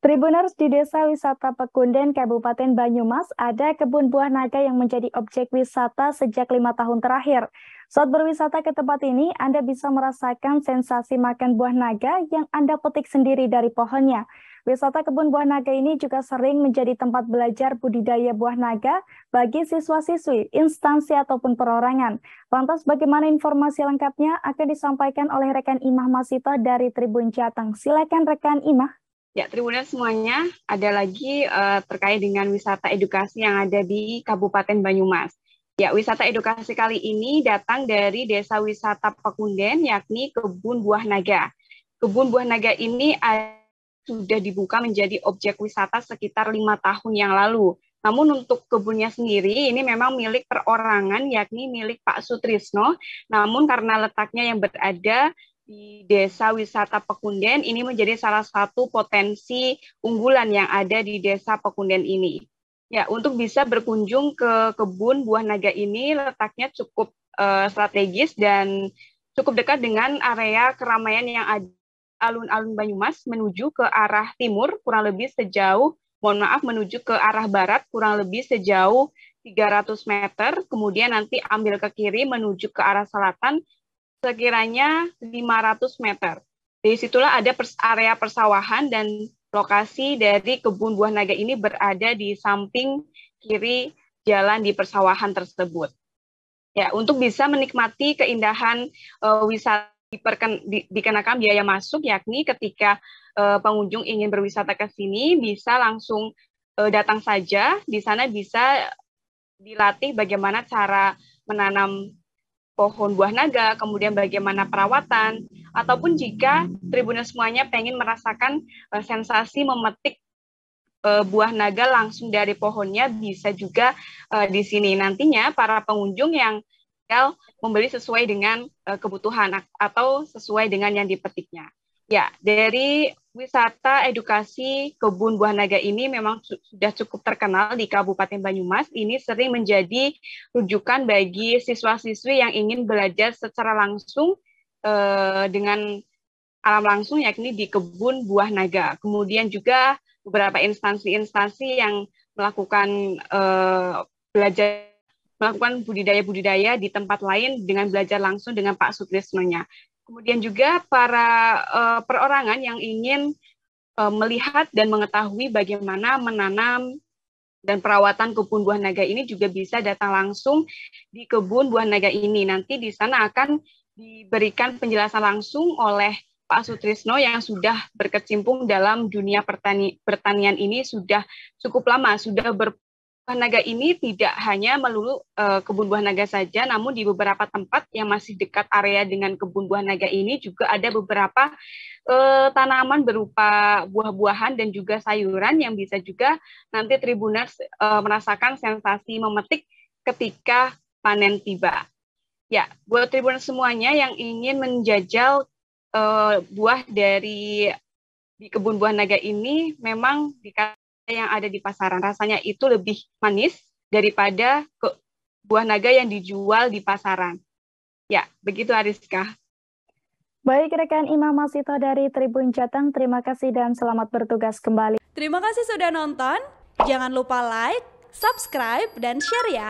Tribuners di Desa Wisata Pekunden, Kabupaten Banyumas, ada kebun buah naga yang menjadi objek wisata sejak lima tahun terakhir. Saat berwisata ke tempat ini, Anda bisa merasakan sensasi makan buah naga yang Anda petik sendiri dari pohonnya. Wisata kebun buah naga ini juga sering menjadi tempat belajar budidaya buah naga bagi siswa-siswi, instansi ataupun perorangan. Lantas bagaimana informasi lengkapnya akan disampaikan oleh rekan Imah Masita dari Tribun Jateng. Silakan rekan Imah. Ya, Tribuners semuanya, ada lagi uh, terkait dengan wisata edukasi yang ada di Kabupaten Banyumas. Ya, wisata edukasi kali ini datang dari Desa Wisata Pakunden, yakni Kebun Buah Naga. Kebun Buah Naga ini sudah dibuka menjadi objek wisata sekitar lima tahun yang lalu. Namun untuk kebunnya sendiri ini memang milik perorangan yakni milik Pak Sutrisno. Namun karena letaknya yang berada di Desa Wisata Pekunden ini menjadi salah satu potensi unggulan yang ada di Desa Pekunden ini. Ya, untuk bisa berkunjung ke kebun buah naga ini letaknya cukup uh, strategis dan cukup dekat dengan area keramaian yang ada alun-alun Banyumas menuju ke arah timur kurang lebih sejauh mohon maaf menuju ke arah barat kurang lebih sejauh 300 meter, kemudian nanti ambil ke kiri menuju ke arah selatan sekiranya 500 meter. di situlah ada pers area persawahan dan lokasi dari kebun buah naga ini berada di samping kiri jalan di persawahan tersebut. Ya, untuk bisa menikmati keindahan uh, wisata di, dikenakan biaya masuk yakni ketika uh, pengunjung ingin berwisata ke sini bisa langsung uh, datang saja, di sana bisa dilatih bagaimana cara menanam pohon buah naga, kemudian bagaimana perawatan, ataupun jika tribunnya semuanya pengen merasakan uh, sensasi memetik uh, buah naga langsung dari pohonnya bisa juga uh, di sini nantinya para pengunjung yang tinggal membeli sesuai dengan uh, kebutuhan atau sesuai dengan yang dipetiknya. Ya, dari wisata edukasi kebun buah naga ini memang sudah cukup terkenal di Kabupaten Banyumas. Ini sering menjadi rujukan bagi siswa-siswi yang ingin belajar secara langsung eh, dengan alam langsung yakni di kebun buah naga. Kemudian juga beberapa instansi-instansi yang melakukan eh, belajar melakukan budidaya-budidaya di tempat lain dengan belajar langsung dengan Pak Sutrisnonya. Kemudian juga para uh, perorangan yang ingin uh, melihat dan mengetahui bagaimana menanam dan perawatan kebun buah naga ini juga bisa datang langsung di kebun buah naga ini. Nanti di sana akan diberikan penjelasan langsung oleh Pak Sutrisno yang sudah berkecimpung dalam dunia pertani pertanian ini sudah cukup lama, sudah ber, buah eh, naga ini tidak hanya melulu uh, kebun buah naga saja, namun di beberapa tempat yang masih dekat area dengan kebun buah naga ini juga ada beberapa uh, tanaman berupa buah-buahan dan juga sayuran yang bisa juga nanti tribuners uh, merasakan sensasi memetik ketika panen tiba. Ya, buat tribuners semuanya yang ingin menjajal uh, buah dari di kebun buah naga ini memang dikatakan yang ada di pasaran. Rasanya itu lebih manis daripada buah naga yang dijual di pasaran. Ya, begitu Ariska. Baik rekan Imam Masito dari Tribun Jateng, terima kasih dan selamat bertugas kembali. Terima kasih sudah nonton. Jangan lupa like, subscribe, dan share ya.